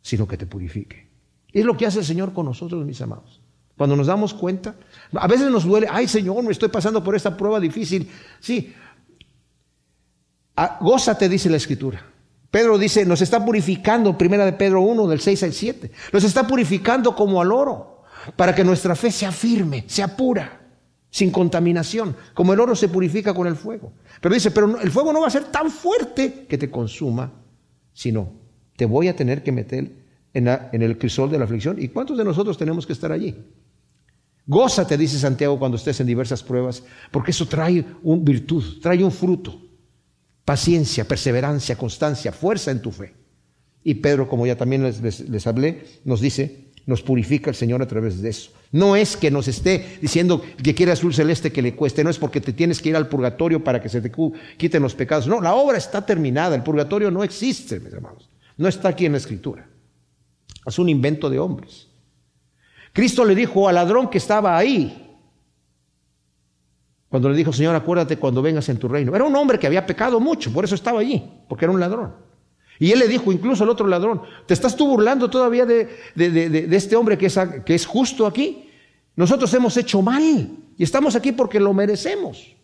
sino que te purifique. es lo que hace el Señor con nosotros, mis amados. Cuando nos damos cuenta, a veces nos duele, ay Señor, me estoy pasando por esta prueba difícil. Sí, ah, gózate, dice la Escritura. Pedro dice, nos está purificando, primera de Pedro 1, del 6 al 7. Nos está purificando como al oro, para que nuestra fe sea firme, sea pura sin contaminación, como el oro se purifica con el fuego. Pero dice, pero el fuego no va a ser tan fuerte que te consuma, sino te voy a tener que meter en, el crisol de la aflicción. ¿Y cuántos de nosotros tenemos que estar allí? Gózate, dice Santiago, cuando estés en diversas pruebas, porque eso trae un virtud, trae un fruto. Paciencia, perseverancia, constancia, fuerza en tu fe. Y Pedro, como ya también les, les hablé, nos dice, nos purifica el Señor a través de eso. No es que nos esté diciendo que quiere azul celeste que le cueste, no es porque te tienes que ir al purgatorio para que se te quiten los pecados. No, la obra está terminada, el purgatorio no existe, mis hermanos. No está aquí en la escritura. Es un invento de hombres. Cristo le dijo al ladrón que estaba ahí, cuando le dijo, Señor, acuérdate cuando vengas en tu reino. Era un hombre que había pecado mucho, por eso estaba allí, porque era un ladrón. Y él le dijo incluso al otro ladrón, ¿te estás tú burlando todavía de, este hombre que es, que es justo aquí? Nosotros hemos hecho mal y estamos aquí porque lo merecemos.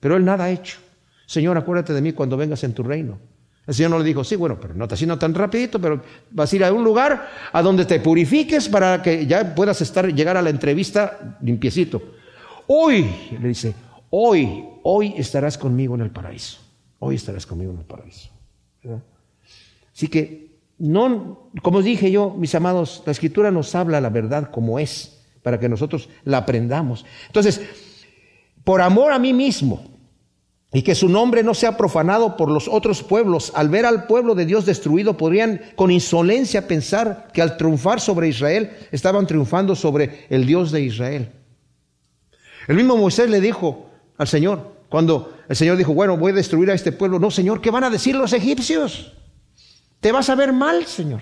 Pero él nada ha hecho. Señor, acuérdate de mí cuando vengas en tu reino. El Señor no le dijo, sí, bueno, pero no te sino tan rapidito, pero vas a ir a un lugar a donde te purifiques para que ya puedas estar, llegar a la entrevista limpiecito. Hoy, le dice, hoy, hoy estarás conmigo en el paraíso. Hoy estarás conmigo en el paraíso. Así que, no, como dije yo, mis amados, la escritura nos habla la verdad como es, para que nosotros la aprendamos. Entonces, por amor a mí mismo, y que su nombre no sea profanado por los otros pueblos, al ver al pueblo de Dios destruido, podrían con insolencia pensar que al triunfar sobre Israel, estaban triunfando sobre el Dios de Israel. El mismo Moisés le dijo al Señor, cuando el Señor dijo, bueno, voy a destruir a este pueblo, no, Señor, ¿qué van a decir los egipcios? te vas a ver mal, Señor.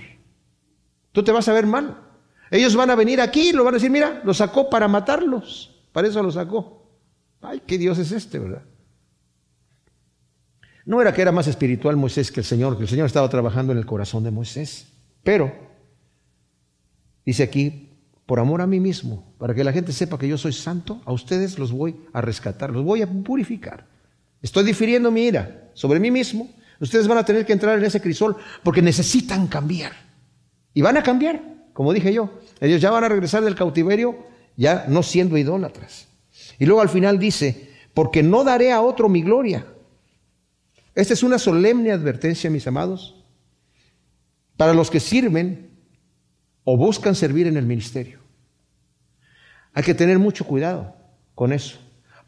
Tú te vas a ver mal. Ellos van a venir aquí y lo van a decir, mira, lo sacó para matarlos. Para eso lo sacó. Ay, qué Dios es este, ¿verdad? No era que era más espiritual Moisés que el Señor, que el Señor estaba trabajando en el corazón de Moisés. Pero, dice aquí, por amor a mí mismo, para que la gente sepa que yo soy santo, a ustedes los voy a rescatar, los voy a purificar. Estoy difiriendo mi ira sobre mí mismo Ustedes van a tener que entrar en ese crisol porque necesitan cambiar. Y van a cambiar, como dije yo. Ellos ya van a regresar del cautiverio ya no siendo idólatras. Y luego al final dice, porque no daré a otro mi gloria. Esta es una solemne advertencia, mis amados, para los que sirven o buscan servir en el ministerio. Hay que tener mucho cuidado con eso.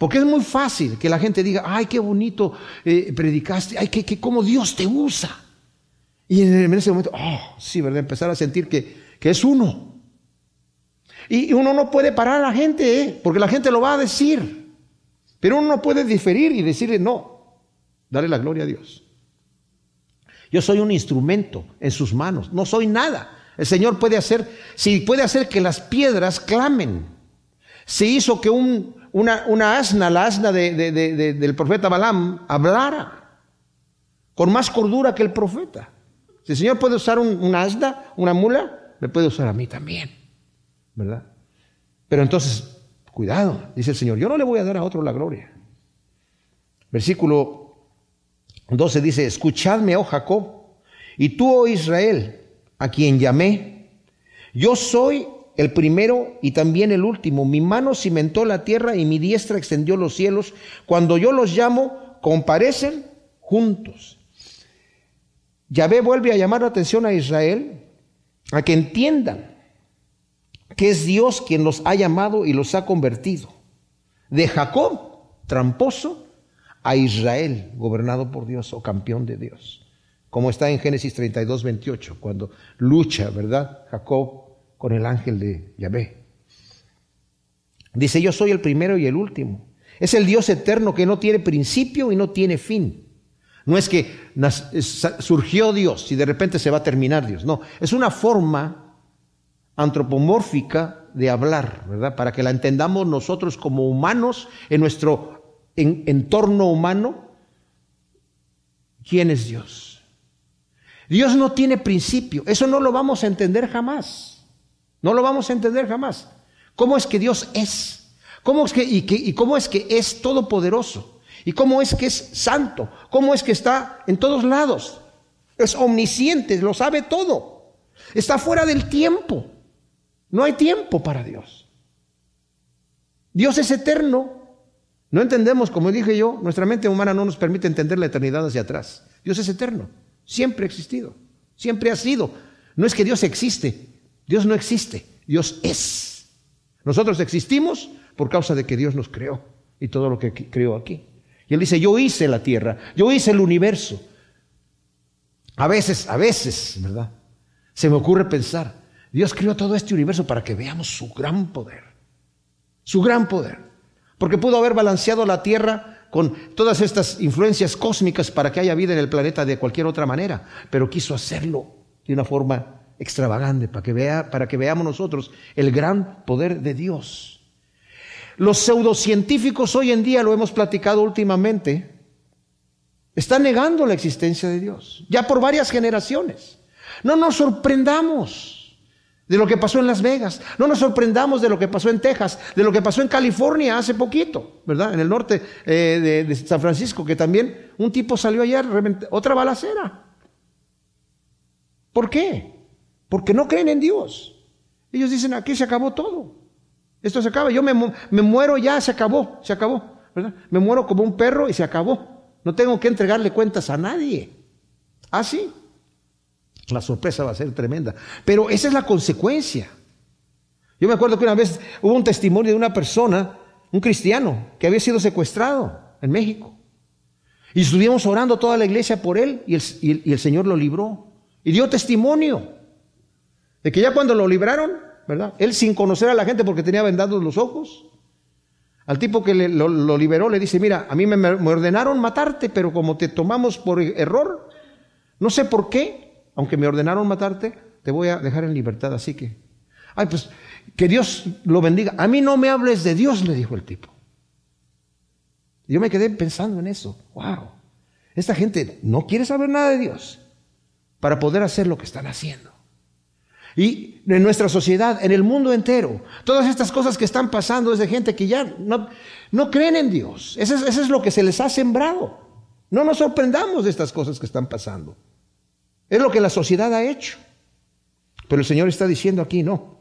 Porque es muy fácil que la gente diga, ay, qué bonito eh, predicaste, ay, qué, qué, cómo Dios te usa. Y en ese momento, oh, sí, ¿verdad? Empezar a sentir que, que es uno. Y, uno no puede parar a la gente, ¿eh? porque la gente lo va a decir. Pero uno no puede diferir y decirle no, darle la gloria a Dios. Yo soy un instrumento en sus manos, no soy nada. El Señor puede hacer, si puede hacer que las piedras clamen, se hizo que una, asna, la asna del profeta Balaam, hablara con más cordura que el profeta. Si el Señor puede usar una asna, una mula, me puede usar a mí también, ¿verdad? Pero entonces, cuidado, dice el Señor, yo no le voy a dar a otro la gloria. Versículo 12 dice, escuchadme, oh Jacob, y tú, oh Israel, a quien llamé, yo soy el primero y también el último. Mi mano cimentó la tierra y mi diestra extendió los cielos. Cuando yo los llamo, comparecen juntos. Yahvé vuelve a llamar la atención a Israel a que entiendan que es Dios quien los ha llamado y los ha convertido. De Jacob, tramposo, a Israel, gobernado por Dios o campeón de Dios. Como está en Génesis 32, 28, cuando lucha, ¿verdad? Jacob con el ángel de Yahvé. Dice, yo soy el primero y el último. Es el Dios eterno que no tiene principio y no tiene fin. No es que surgió Dios y de repente se va a terminar Dios. No, es una forma antropomórfica de hablar, ¿verdad? Para que la entendamos nosotros como humanos en nuestro entorno humano. ¿Quién es Dios? Dios no tiene principio. Eso no lo vamos a entender jamás. No lo vamos a entender jamás. ¿Cómo es que Dios es? ¿Cómo es que, y, y cómo es que es todopoderoso? ¿Y cómo es que es santo? ¿Cómo es que está en todos lados? Es omnisciente, lo sabe todo. Está fuera del tiempo. No hay tiempo para Dios. Dios es eterno. No entendemos, como dije yo, nuestra mente humana no nos permite entender la eternidad hacia atrás. Dios es eterno. Siempre ha existido. Siempre ha sido. No es que Dios existe. Dios no existe, Dios es. Nosotros existimos por causa de que Dios nos creó y todo lo que creó aquí. Y él dice, yo hice la tierra, yo hice el universo. A veces, a veces, ¿verdad? Se me ocurre pensar, Dios creó todo este universo para que veamos su gran poder, su gran poder. Porque pudo haber balanceado la tierra con todas estas influencias cósmicas para que haya vida en el planeta de cualquier otra manera, pero quiso hacerlo de una forma extravagante para que, vea, para que veamos nosotros el gran poder de Dios. Los pseudocientíficos hoy en día, lo hemos platicado últimamente, están negando la existencia de Dios, ya por varias generaciones. No nos sorprendamos de lo que pasó en Las Vegas. No nos sorprendamos de lo que pasó en Texas, de lo que pasó en California hace poquito, ¿verdad? En el norte eh, de, de, San Francisco, que también un tipo salió ayer, otra balacera. ¿Por qué? porque no creen en Dios. Ellos dicen, aquí se acabó todo. Esto se acaba. Yo me, muero ya, se acabó, se acabó. Me muero como un perro y se acabó. No tengo que entregarle cuentas a nadie. ¿Ah, sí? La sorpresa va a ser tremenda. Pero esa es la consecuencia. Yo me acuerdo que una vez hubo un testimonio de una persona, un cristiano, que había sido secuestrado en México. Y estuvimos orando toda la iglesia por él y el Señor lo libró. Y dio testimonio. De que ya cuando lo liberaron, ¿verdad? Él sin conocer a la gente porque tenía vendados los ojos. Al tipo que lo, liberó le dice, mira, a mí me, me ordenaron matarte, pero como te tomamos por error, no sé por qué, aunque me ordenaron matarte, te voy a dejar en libertad. Así que, ay, pues que Dios lo bendiga. A mí no me hables de Dios, le dijo el tipo. Yo me quedé pensando en eso. Wow. Esta gente no quiere saber nada de Dios para poder hacer lo que están haciendo. Y en nuestra sociedad, en el mundo entero, todas estas cosas que están pasando es de gente que ya no, no creen en Dios. Eso es, eso es lo que se les ha sembrado. No nos sorprendamos de estas cosas que están pasando. Es lo que la sociedad ha hecho. Pero el Señor está diciendo aquí, no.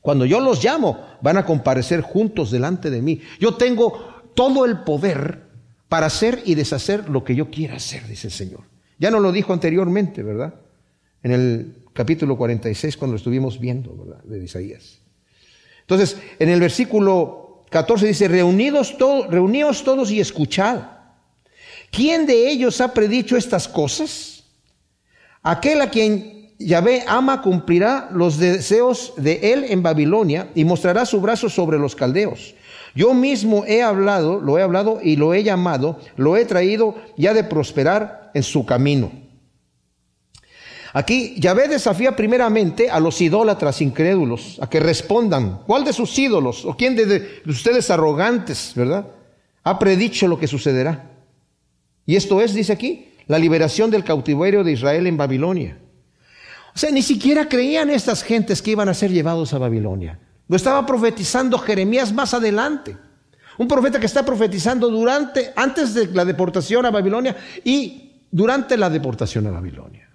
Cuando yo los llamo, van a comparecer juntos delante de mí. Yo tengo todo el poder para hacer y deshacer lo que yo quiera hacer, dice el Señor. Ya no lo dijo anteriormente, ¿verdad? En el capítulo 46 cuando lo estuvimos viendo, De Isaías. Entonces, en el versículo 14 dice, reunidos todos, todos y escuchad. ¿Quién de ellos ha predicho estas cosas? Aquel a quien Yahvé ama cumplirá los deseos de él en Babilonia y mostrará su brazo sobre los caldeos. Yo mismo he hablado, lo he hablado y lo he llamado, lo he traído ya de prosperar en su camino. Aquí Yahvé desafía primeramente a los idólatras incrédulos a que respondan. ¿Cuál de sus ídolos o quién de, ustedes arrogantes, verdad? Ha predicho lo que sucederá. Y esto es, dice aquí, la liberación del cautiverio de Israel en Babilonia. O sea, ni siquiera creían estas gentes que iban a ser llevados a Babilonia. Lo estaba profetizando Jeremías más adelante. Un profeta que está profetizando durante, antes de la deportación a Babilonia y durante la deportación a Babilonia.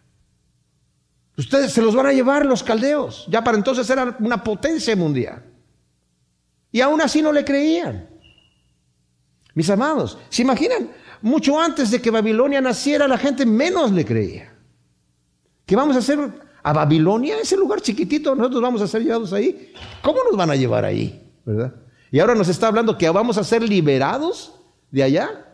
Ustedes se los van a llevar los caldeos. Ya para entonces eran una potencia mundial. Y aún así no le creían. Mis amados, ¿se imaginan? Mucho antes de que Babilonia naciera, la gente menos le creía. ¿Qué vamos a hacer a Babilonia? Ese lugar chiquitito, nosotros vamos a ser llevados ahí. ¿Cómo nos van a llevar ahí? ¿Verdad? Y ahora nos está hablando que vamos a ser liberados de allá.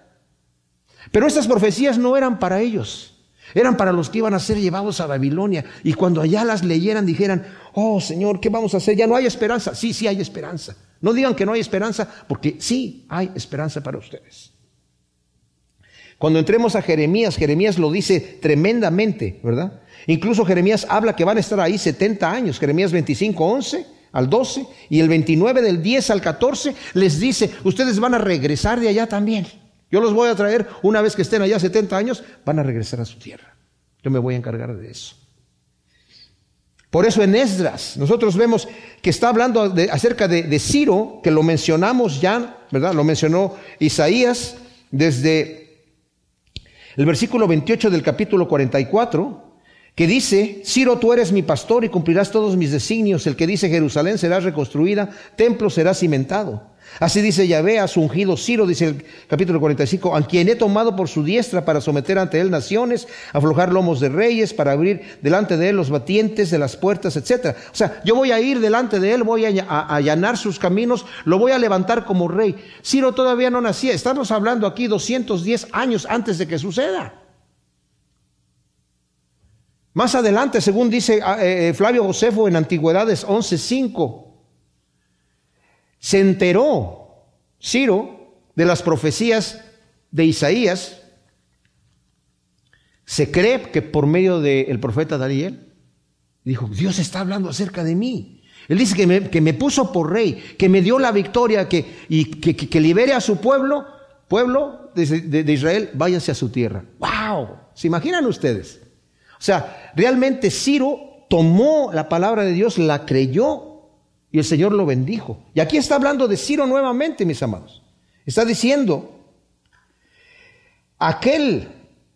Pero estas profecías no eran para ellos. Eran para los que iban a ser llevados a Babilonia. Y cuando allá las leyeran, dijeran, oh Señor, ¿qué vamos a hacer? Ya no hay esperanza. Sí, sí hay esperanza. No digan que no hay esperanza, porque sí hay esperanza para ustedes. Cuando entremos a Jeremías, Jeremías lo dice tremendamente, ¿verdad? Incluso Jeremías habla que van a estar ahí 70 años, Jeremías 25, 11 al 12, y el 29 del 10 al 14 les dice, ustedes van a regresar de allá también. Yo los voy a traer, una vez que estén allá 70 años, van a regresar a su tierra. Yo me voy a encargar de eso. Por eso en Esdras, nosotros vemos que está hablando acerca de, de, Ciro, que lo mencionamos ya, ¿verdad? Lo mencionó Isaías desde el versículo 28 del capítulo 44, que dice, Ciro tú eres mi pastor y cumplirás todos mis designios, el que dice Jerusalén será reconstruida, templo será cimentado. Así dice Yahvé a ungido Ciro, dice el capítulo 45, a quien he tomado por su diestra para someter ante él naciones, aflojar lomos de reyes, para abrir delante de él los batientes de las puertas, etc. O sea, yo voy a ir delante de él, voy a allanar sus caminos, lo voy a levantar como rey. Ciro todavía no nacía, estamos hablando aquí 210 años antes de que suceda. Más adelante, según dice ah, eh, eh, Flavio Josefo en Antigüedades 11.5, se enteró Ciro de las profecías de Isaías, se cree que por medio del profeta Daniel, dijo, Dios está hablando acerca de mí. Él dice que me, puso por rey, que me dio la victoria que, y que, libere a su pueblo, pueblo de, Israel, váyanse a su tierra. ¡Wow! ¿Se imaginan ustedes? O sea, realmente Ciro tomó la palabra de Dios, la creyó y el Señor lo bendijo. Y aquí está hablando de Ciro nuevamente, mis amados. Está diciendo, aquel,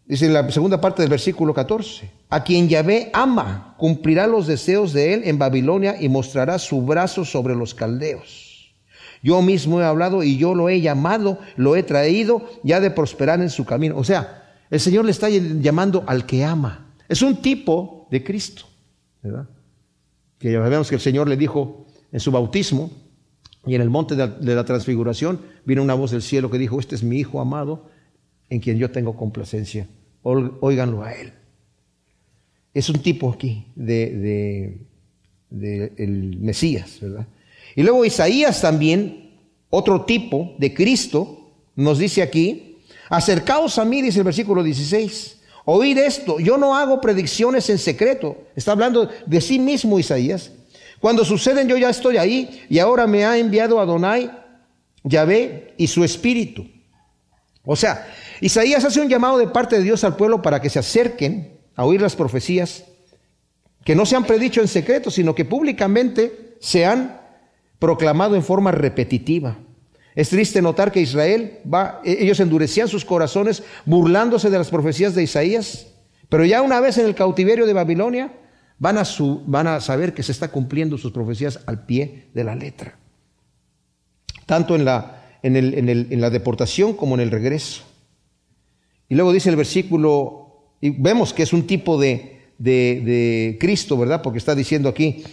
dice la segunda parte del versículo 14, a quien Yahvé ama, cumplirá los deseos de él en Babilonia y mostrará su brazo sobre los caldeos. Yo mismo he hablado y yo lo he llamado, lo he traído, ya de prosperar en su camino. O sea, el Señor le está llamando al que ama. Es un tipo de Cristo, ¿verdad? Que ya sabemos que el Señor le dijo, en su bautismo y en el monte de la transfiguración, vino una voz del cielo que dijo, este es mi Hijo amado, en quien yo tengo complacencia. Óiganlo a él. Es un tipo aquí de, el Mesías, ¿verdad? Y luego Isaías también, otro tipo de Cristo, nos dice aquí, acercaos a mí, dice el versículo 16, oíd esto, yo no hago predicciones en secreto. Está hablando de sí mismo Isaías. Cuando suceden yo ya estoy ahí y ahora me ha enviado Adonai, Yahvé y su espíritu. O sea, Isaías hace un llamado de parte de Dios al pueblo para que se acerquen a oír las profecías que no se han predicho en secreto, sino que públicamente se han proclamado en forma repetitiva. Es triste notar que Israel va, e, ellos endurecían sus corazones burlándose de las profecías de Isaías, pero ya una vez en el cautiverio de Babilonia, Van a, saber que se está cumpliendo sus profecías al pie de la letra. Tanto en la, en, la deportación como en el regreso. Y luego dice el versículo, y vemos que es un tipo de, Cristo, ¿verdad? Porque está diciendo aquí,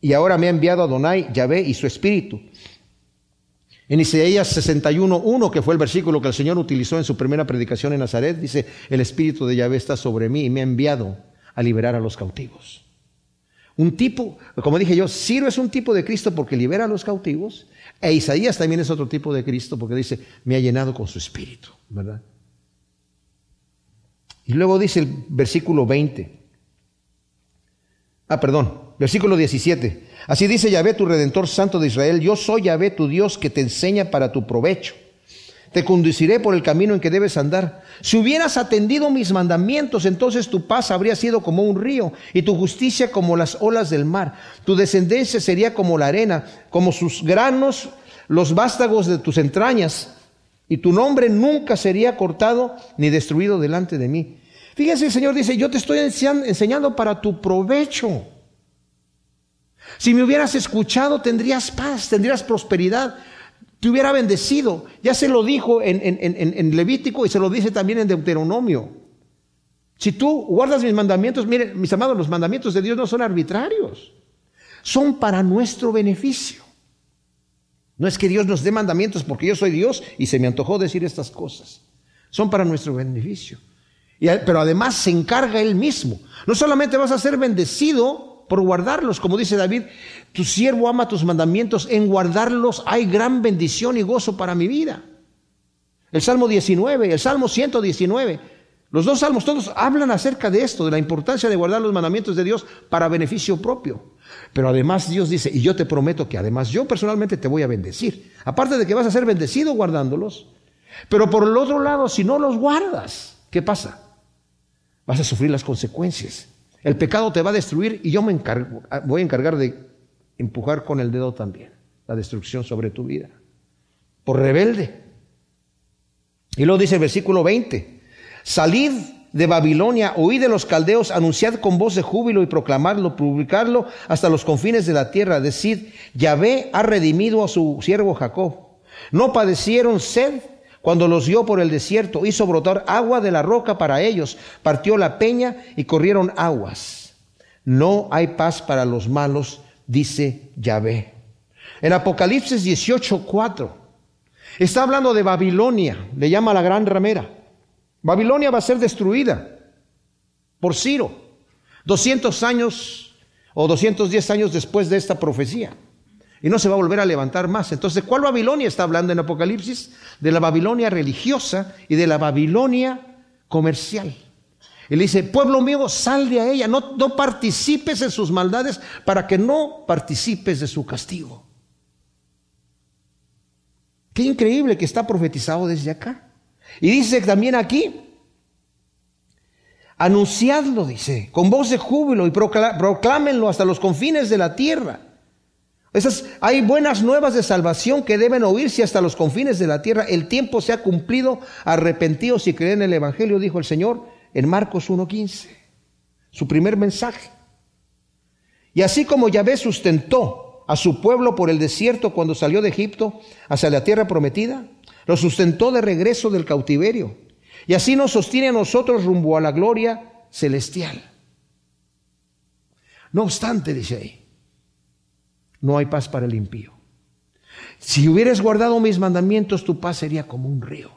y ahora me ha enviado a Donai, Yahvé y su espíritu. En Isaías 61.1, que fue el versículo que el Señor utilizó en su primera predicación en Nazaret, dice, el espíritu de Yahvé está sobre mí y me ha enviado a liberar a los cautivos. Un tipo, como dije yo, Ciro es un tipo de Cristo porque libera a los cautivos, e Isaías también es otro tipo de Cristo porque dice, me ha llenado con su espíritu, ¿verdad? Y luego dice el versículo 20. Ah, perdón, versículo 17. Así dice Yahvé, tu redentor santo de Israel, yo soy Yahvé, tu Dios, que te enseña para tu provecho te conduciré por el camino en que debes andar. Si hubieras atendido mis mandamientos, entonces tu paz habría sido como un río y tu justicia como las olas del mar. Tu descendencia sería como la arena, como sus granos, los vástagos de tus entrañas. Y tu nombre nunca sería cortado ni destruido delante de mí. Fíjense, el Señor dice, yo te estoy enseñando para tu provecho. Si me hubieras escuchado, tendrías paz, tendrías prosperidad te hubiera bendecido. Ya se lo dijo en, Levítico y se lo dice también en Deuteronomio. Si tú guardas mis mandamientos, miren, mis amados, los mandamientos de Dios no son arbitrarios, son para nuestro beneficio. No es que Dios nos dé mandamientos porque yo soy Dios y se me antojó decir estas cosas. Son para nuestro beneficio. pero además se encarga Él mismo. No solamente vas a ser bendecido por guardarlos. Como dice David, tu siervo ama tus mandamientos, en guardarlos hay gran bendición y gozo para mi vida. El Salmo 19, el Salmo 119, los dos salmos todos hablan acerca de esto, de la importancia de guardar los mandamientos de Dios para beneficio propio. Pero además Dios dice, y yo te prometo que además yo personalmente te voy a bendecir. Aparte de que vas a ser bendecido guardándolos, pero por el otro lado, si no los guardas, ¿qué pasa? Vas a sufrir las consecuencias. El pecado te va a destruir y yo me encargo, voy a encargar de empujar con el dedo también la destrucción sobre tu vida. Por rebelde. Y lo dice el versículo 20, salid de Babilonia, oíd de los caldeos, anunciad con voz de júbilo y proclamadlo, publicarlo hasta los confines de la tierra. Decid, Yahvé ha redimido a su siervo Jacob. No padecieron sed cuando los dio por el desierto, hizo brotar agua de la roca para ellos, partió la peña y corrieron aguas. No hay paz para los malos, dice Yahvé. En Apocalipsis 18:4 está hablando de Babilonia, le llama la gran ramera. Babilonia va a ser destruida por Ciro, 200 años o 210 años después de esta profecía y no se va a volver a levantar más. Entonces, ¿cuál Babilonia está hablando en Apocalipsis? De la Babilonia religiosa y de la Babilonia comercial. le dice, pueblo mío, sal de a ella, no, no participes en sus maldades para que no participes de su castigo. Qué increíble que está profetizado desde acá. Y dice también aquí, anunciadlo, dice, con voz de júbilo y proclámenlo hasta los confines de la tierra. Esas, hay buenas nuevas de salvación que deben oírse hasta los confines de la tierra. El tiempo se ha cumplido. Arrepentidos y creen en el Evangelio, dijo el Señor en Marcos 1.15. Su primer mensaje. Y así como Yahvé sustentó a su pueblo por el desierto cuando salió de Egipto hacia la tierra prometida, lo sustentó de regreso del cautiverio. Y así nos sostiene a nosotros rumbo a la gloria celestial. No obstante, dice ahí, no hay paz para el impío. Si hubieras guardado mis mandamientos, tu paz sería como un río.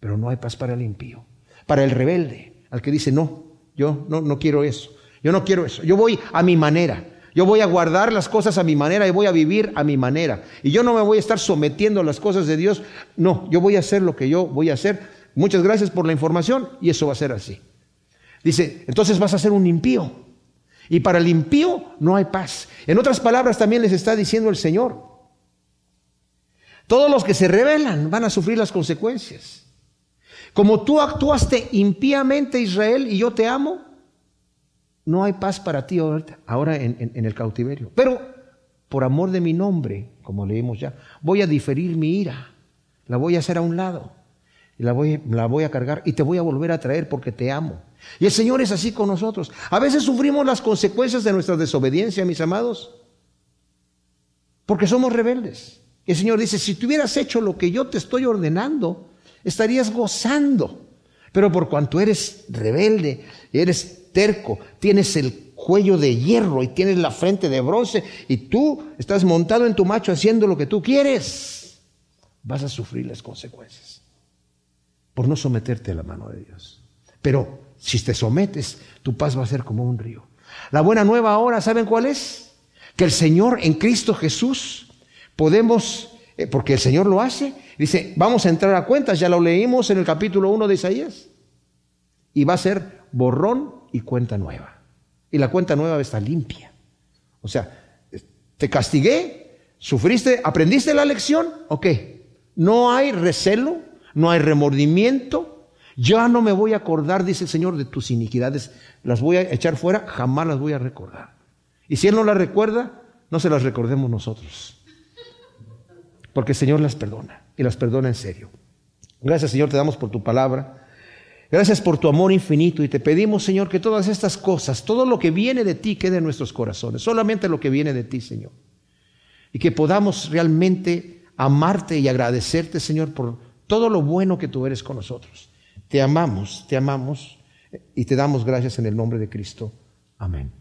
Pero no hay paz para el impío, para el rebelde, al que dice, no, yo no, no quiero eso, yo no quiero eso, yo voy a mi manera. Yo voy a guardar las cosas a mi manera y voy a vivir a mi manera. Y yo no me voy a estar sometiendo a las cosas de Dios. No, yo voy a hacer lo que yo voy a hacer. Muchas gracias por la información y eso va a ser así. Dice, entonces vas a ser un impío. Y para el impío no hay paz. En otras palabras también les está diciendo el Señor. Todos los que se rebelan van a sufrir las consecuencias. Como tú actuaste impíamente Israel y yo te amo, no hay paz para ti ahora en, en el cautiverio. Pero por amor de mi nombre, como leímos ya, voy a diferir mi ira. La voy a hacer a un lado y la voy, la voy a cargar y te voy a volver a traer porque te amo. Y el Señor es así con nosotros. A veces sufrimos las consecuencias de nuestra desobediencia, mis amados, porque somos rebeldes. El Señor dice, si tú hubieras hecho lo que yo te estoy ordenando, estarías gozando. Pero por cuanto eres rebelde, eres terco, tienes el cuello de hierro y tienes la frente de bronce y tú estás montado en tu macho haciendo lo que tú quieres, vas a sufrir las consecuencias por no someterte a la mano de Dios. Pero si te sometes, tu paz va a ser como un río. La buena nueva ahora, ¿saben cuál es? Que el Señor en Cristo Jesús podemos, eh, porque el Señor lo hace, dice, vamos a entrar a cuentas, ya lo leímos en el capítulo 1 de Isaías, y va a ser borrón y cuenta nueva. Y la cuenta nueva está limpia. O sea, te castigué, sufriste, aprendiste la lección, ok. No hay recelo, no hay remordimiento, ya no me voy a acordar, dice el Señor, de tus iniquidades, las voy a echar fuera, jamás las voy a recordar. Y si Él no las recuerda, no se las recordemos nosotros, porque el Señor las perdona y las perdona en serio. Gracias Señor, te damos por tu palabra. Gracias por tu amor infinito y te pedimos, Señor, que todas estas cosas, todo lo que viene de ti quede en nuestros corazones, solamente lo que viene de ti, Señor. Y que podamos realmente amarte y agradecerte, Señor, por todo lo bueno que tú eres con nosotros. Te amamos, te amamos y te damos gracias en el nombre de Cristo. Amén.